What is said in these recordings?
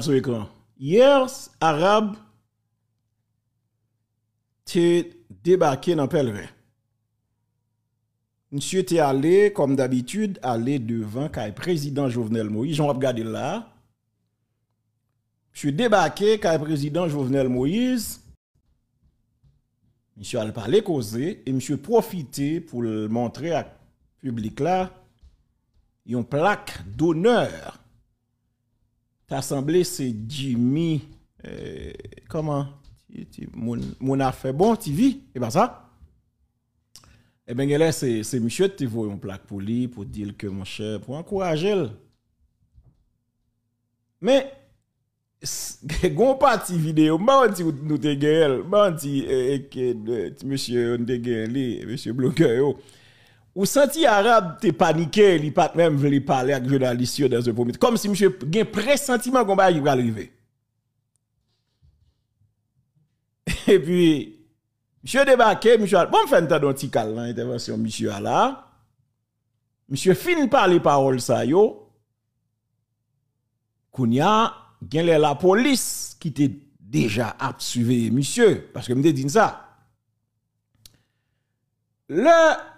sur Hier, arabe t'es débarqué dans Pelvin. Monsieur t'es allé, comme d'habitude, aller devant le président Jovenel Moïse. J'en regarde là. suis débarqué, le président Jovenel Moïse. Monsieur a parlé causé et monsieur profité pour montrer à public là. une plaque d'honneur semblé c'est Jimmy. Euh, comment mon, affaire bon, TV, et bien ça. Et eh bien c'est monsieur qui voit une plaque pour lui, pour dire que mon cher, pour encourager. Mais, gon parti vidéo, m'a dit nous te euh, que euh, monsieur, monsieur blogueur, ou senti arabe t'es paniqué, il pas même voulu parler avec journaliste dans un premier comme si monsieur Gain, pressentiment qu'on va arriver. Et puis M. débarqué, monsieur bon fait un petit calme intervention monsieur là. Monsieur fin parler paroles, ça yo. Kounia, Gain, la police qui était déjà à monsieur parce que me dit ça. Le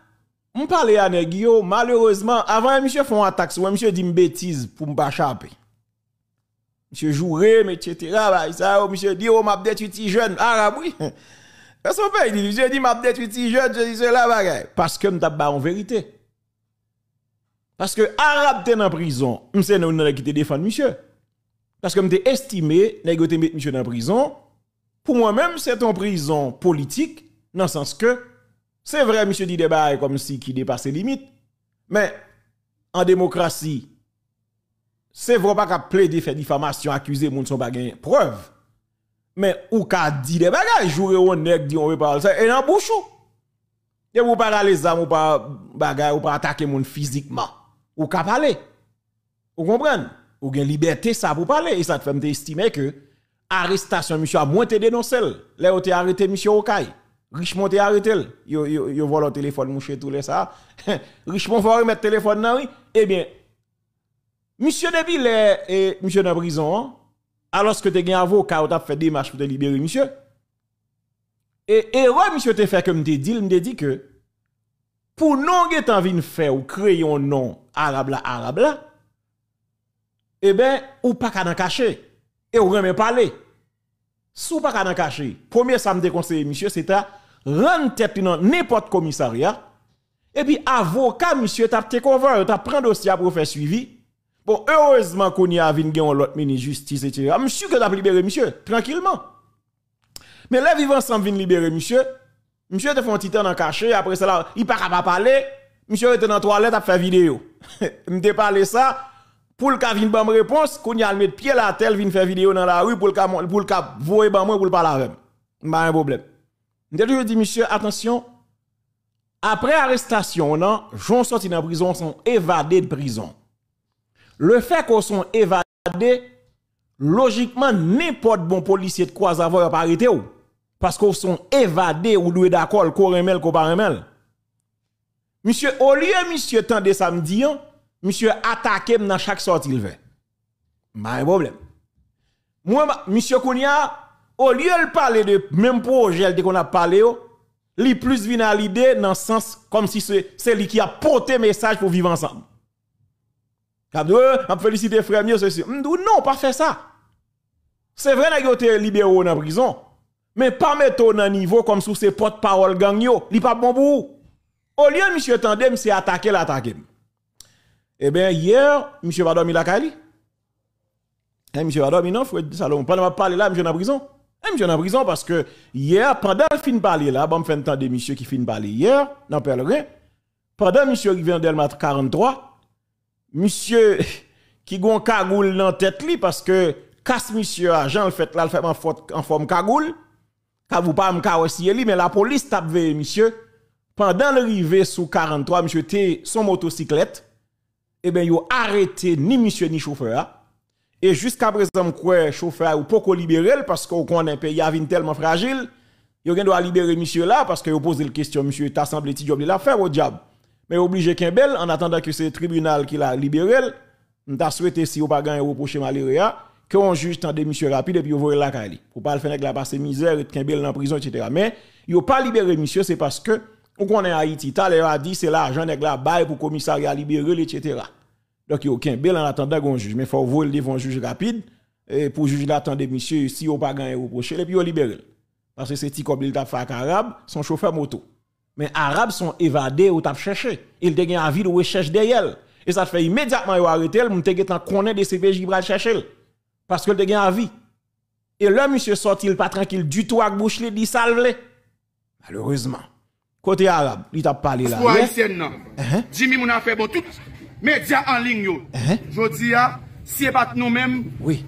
on parlait à Negio, malheureusement, avant monsieur font attaque, ou monsieur dit une bêtise pour me pas Monsieur jouerait, etc. Bah, ça, oh, monsieur dit, oh, m'a détruit jeune, arabe, ah, oui. Personne ne dit, monsieur dit, m'a détruit jeune, je dis cela, bagaille. Parce que m'tap en vérité. Parce que arabe t'es en prison, m'se nous qui te défend monsieur. Parce que m'te estimé, nègre te monsieur en prison. Pour moi-même, c'est en prison politique, dans le sens que, c'est vrai, monsieur dit comme si qui dépassait limites, Mais en démocratie, c'est vrai pas qu'à plaider faire diffamation, accuser moun son pas preuve. Mais ou qu'a dit des bagages, jouer on nèg dit on veut parler ça et dans bouchou. Et vous pas les armes ou pas ne ou pas attaquer moun physiquement. Ou qu'à parler. Vous comprenez Ou gain liberté ça vous parler et ça te fait estimer que arrestation monsieur a moins te dénoncer. Là on arrêté monsieur Okai. Richemont est arrêté. Yo, yo, yo le téléphone, mouché tout les ça. Richemont va remettre le téléphone dans oui. Eh bien, monsieur Deville et monsieur dans prison, alors que tu as un avocat, tu as fait des marches pour te libérer, monsieur. Et erreur, monsieur, te fait comme te dit, me dit que pour non get envie de faire ou créer un nom arabe là, arabe là, eh bien, ou pas qu'à cacher. Et ou mais parler. Sous pas qu'à cacher. Premier me déconseille monsieur, c'est à rendre tête dans n'importe commissariat, et puis avocat, monsieur, t'a te couvert, t'a pris dossier pour faire suivi. Bon, heureusement qu'on y a vingé l'autre ministre justice, etc. Monsieur que t'as libéré, monsieur, tranquillement. Mais là, vivant sans vient libérer, monsieur. Monsieur te fait un petit temps dans cachet, après ça, il pas parler. Monsieur était dans la toilette, a fait vidéo. M'te parler ça, pour le cas de réponse, qu'on y a mettre pied la tête, vient faire vidéo dans la rue, pour le cas, pour le cas, voyer moi, pour parler avec. Pas un problème. Je dis, dit, monsieur, attention, après arrestation, non, gens sorti de prison, sont évadés de prison. Le fait qu'ils sont évadés, logiquement, n'importe bon policier de quoi avoir pas arrêté ou. Parce qu'ils sont évadés ou doué d'accord, qu'on remèle, qu'on Monsieur, au lieu, monsieur, tant de samedi, monsieur, attaque dans chaque sortie il veut. Pas de problème. Moi, monsieur Kounia, au lieu de parler de même projet qu'on a parlé, est oh, plus vient à l'idée dans le sens comme si c'est lui qui a porté message pour vivre ensemble. Je euh, on félicite frère mieux ceci. non, pas faire ça. C'est vrai que vous dans la prison, mais pas mettre dans niveau comme sous ses porte-parole gang yo, a pas bon pour Au lieu monsieur tandem c'est attaquer l'attaquer. Eh bien hier, monsieur va dormir la Kali. Eh monsieur va dormir non, frère, ça on pas parler là monsieur en prison. Même je suis en prison parce que hier, pendant le fin de parler là, bon, fait un temps de monsieur qui fin de parler hier, dans Pèlerin, pendant monsieur arrivé en Delmat 43, monsieur qui gon cagoule dans tête parce que casse monsieur agent le fait là, le fait en, en forme cagoule, ka vous pas me li, mais la police tape monsieur. Pendant l'arrivée sous 43, monsieur était son motocyclette, et eh bien, il a arrêté ni monsieur ni chauffeur. Hein. Et jusqu'à présent, quoi, chauffeur ou pas libérer parce qu'on connaît un pays à tellement fragile. vous doit libérer monsieur là parce que vous posez la question monsieur t'a semblé ti job de l'affaire au diable. Mais obligé qu'un en attendant que c'est tribunal qui l'a libéré, t'a souhaité si yo pas gagné prochain malheureux que on juge tant de monsieur rapide et puis voyez la cali. Pour pas le faire avec la passer misère et qu'un en prison etc. Mais n'a pas libéré monsieur c'est parce que on connaît Haïti, Il a dit c'est l'argent de la baille pour commissariat libérer etc. Donc, il n'y a aucun bel en attendant un juge. Mais il faut vous devant un juge rapide. Et pour juge l'attendre, monsieur, si vous pas gagné, vous prochez, et puis vous libérez. Parce que c'est petit comme il t'a fait arabe, son chauffeur moto. Mais arabes sont évadés ou t'a cherché. Il te un avis de recherche derrière. Et ça fait immédiatement a arrêté il ont connaît des CPJ pour chercher. Parce que te un avis. Et là, monsieur sortit il pas tranquille du tout avec bouche, il dit salve. Malheureusement. Côté arabe, il t'a parlé là. Haïtienne, non. Eh, hein? Jimmy, mon affaire, bon, tout, Medya anling yo. Jodi ya, siye pat nou menm. Oui.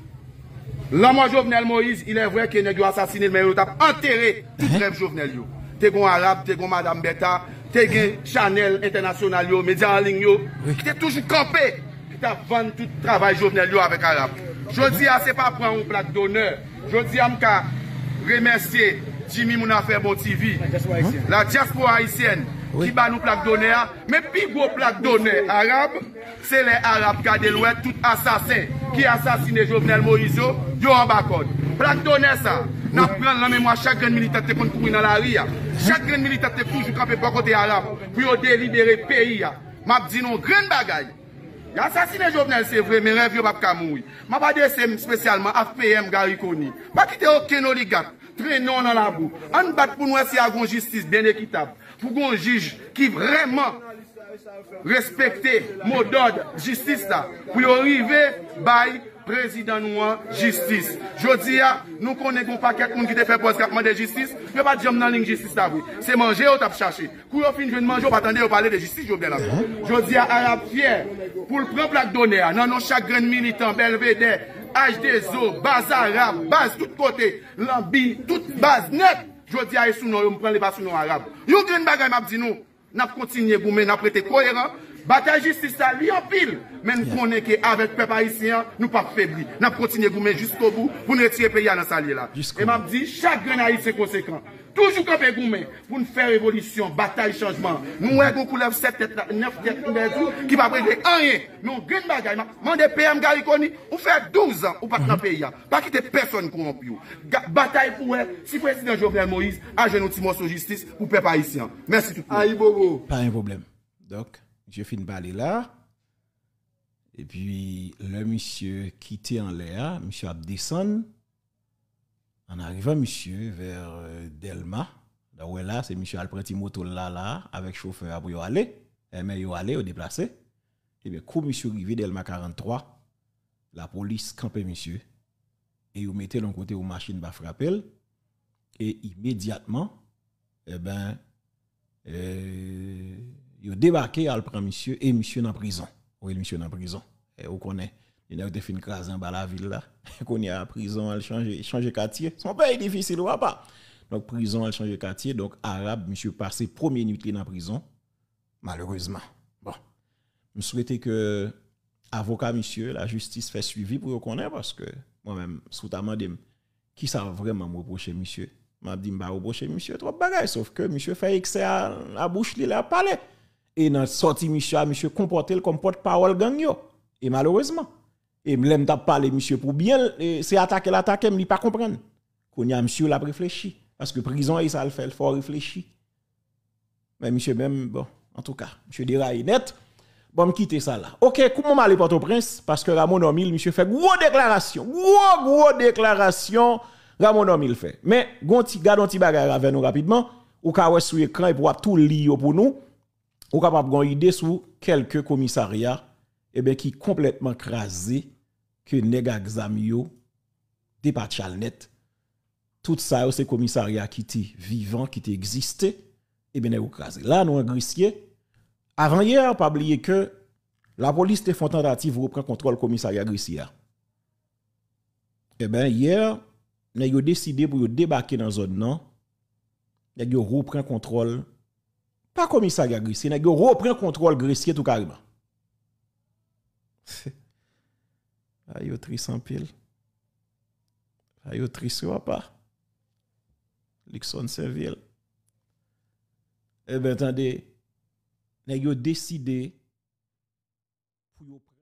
Lama Jovenel Moïse, il en vwe ke ne gyo asasini lmen yo tap anteri. Tout rem Jovenel yo. Te gwen Arab, te gwen Madame Betta, te gwen Chanel Internationale yo. Medya anling yo. Ki te toujou kopè. Ki tap vande tout travay Jovenel yo avèk Arab. Jodi ya, se pa pran ou plat doner. Jodi ya, m ka remersye Jimmy Mounaferbo TV. La diaspo haisyen. Ki ba nou plak donè a Mè pi gwo plak donè Arab Se le Arab ka de louè tout asasè Ki asasinè Jovenel Moïse Yo an bakon Plak donè sa N ap pran lè mè mè mwa chak gen milita te kon kouy nan la ri Chak gen milita te kouj Ou kapè bakon te Arab Puyo delibere peyi M ap di nou gen bagay Ya sasine jovnen se vre, me revyo bap kamoui. Ma bade sem spesyalman, afpeyem gari koni. Bakite o kenoligat, trenon nan la bou. An bat pou nou ase a gon jistis ben ekitab. Fou gon jij ki vreman respekte modod jistis ta. Fou yo rive bay. Prezidan ou an, jistis. Jodi a, nou konen goun pa kèkoun ki te fè post-gatman de jistis, fè pa di jom nan ling jistis ta vwi. Se manje, ou tap chache. Kou yo fin jen manj, ou patande, ou pale de jistis, jou bè la. Jodi a, Arab fè, pou l'premp lak donè a, nan nou chakren militan, belvedè, ajde zo, baz Arab, baz tout kote, lambi, tout baz, net. Jodi a, yon sou nou, yon mwen prele bas sou nou Arab. Yon gen bagay map di nou, nap kontinye goun men, nap rete koyeran. Bataille justice, ça lui en pile. Mais nous connaissons qu'avec peuple haïtien, nous ne pas fébrile. Nous continuons à jusqu'au bout pour nous retirer pays à salle. là. Et m'a dit, chaque grand haïtien conséquent. Toujours camper goumer pour nous faire révolution, bataille, changement. Nous avons 7 têtes, 9 têtes, qui va briller rien. Nous, avons bagaille. Mande PM Gariconi, on fait 12 ans, ou pas dans mm-hmm. pays. Hein. Pas quitter personne corrompu. Bataille pour elle, si le président Jovenel Moïse a jeune petit morceau justice pour peuple haïtien. Merci tout le monde. Pas un problème. Donc. Je fin parler là. Et puis, le monsieur quitté en l'air, monsieur Abdesson. En arrivant, monsieur, vers euh, Delma, là où là, c'est monsieur Alpreti Moto là, là, avec chauffeur pour y aller. Mais y aller, au déplacé. Et eh bien, quand monsieur arrivé Delma 43, la police campait monsieur. Et il mettez l'un côté aux machines va frapper. Et immédiatement, eh ben, euh, il a débarqué, ils prend monsieur et monsieur dans prison. Oui, monsieur dans prison. Et eh, vous connaissez, il a été fin crasse en bas la ville là. Qu'on a en prison, elle change de quartier. Son pays difficile ou pas. Donc prison, elle change quartier. Donc arabe, monsieur passé première nuit dans prison. Malheureusement. Bon. Je souhaitais que avocat monsieur, la justice fait suivi pour connaître. parce que moi-même, sous ta qui ça vraiment me reprocher monsieur? m'a dit vais reprocher monsieur trop bagaille sauf que monsieur fait excès à, la bouche est à palais et dans sorti monsieur monsieur comporter comme porte-parole gang yo et malheureusement et l'aime t'a parler monsieur pour bien c'est attaquer l'attaquer m'li pas comprendre a monsieur l'a réfléchi parce que prison il ça le fait faut réfléchir mais monsieur même bon en tout cas monsieur déraille net bon quitter ça là OK comment aller pour au prince parce que Ramon Omil monsieur fait gros déclaration gros gros déclaration Ramon Omil fait mais gonti gardons bagarre avec nous rapidement ou ka sur écran Il pour tout lire pour nous ou capable d'avoir une idée sur quelques commissariats eh ben, qui complètement crasé que nèg examio dépatchal net tout ça c'est commissariat qui était vivant qui existaient, et eh bien ont crasé là nous en grissier avant hier pas oublier que la police fait une tentative reprendre contrôle commissariat grissier eh bien, hier, ils ont décidé pour débarquer dans zone non. ils ont repris contrôle pas comme commissariat Grissier, repris reprend contrôle Grissier tout carrément. Aïe, triste en pile. Aïe, triste ou pas. Lixon ville. Eh bien, attendez, n'a décidé